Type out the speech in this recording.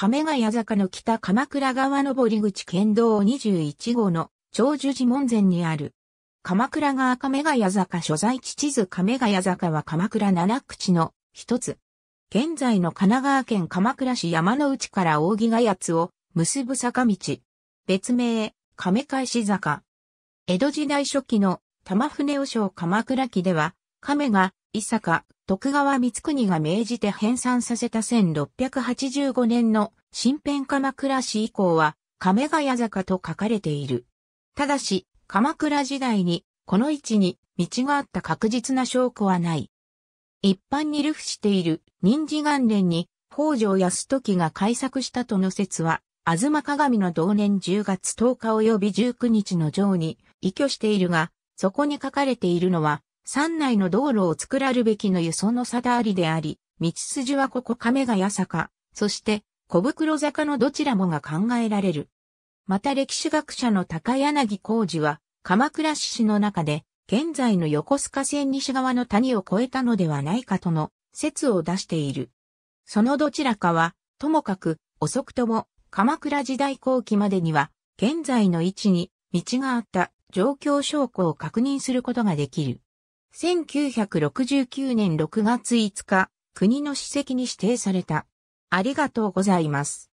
亀ヶ谷坂の北鎌倉川上り口県道21号の長寿寺門前にある。鎌倉川亀ヶ谷坂所在地地図亀ヶ谷坂は鎌倉七口の一つ。現在の神奈川県鎌倉市山の内から扇ヶ谷津を結ぶ坂道。別名、亀返し坂。江戸時代初期の玉船和尚鎌倉記では、亀が、伊坂、徳川光国が命じて編纂させた1685年の新編鎌倉史以降は亀ヶ谷坂と書かれている。ただし、鎌倉時代にこの位置に道があった確実な証拠はない。一般に流布している臨事元年に北条泰時が改作したとの説は、あずま鏡の同年10月10日及び19日の上に、依拠しているが、そこに書かれているのは、山内の道路を作らるべきの輸送の定ありであり、道筋はここ亀ヶ谷坂、そして小袋坂のどちらもが考えられる。また歴史学者の高柳浩二は、鎌倉市の中で、現在の横須賀線西側の谷を越えたのではないかとの説を出している。そのどちらかは、ともかく、遅くとも、鎌倉時代後期までには、現在の位置に道があった状況証拠を確認することができる。1969年6月5日、国の史跡に指定された。ありがとうございます。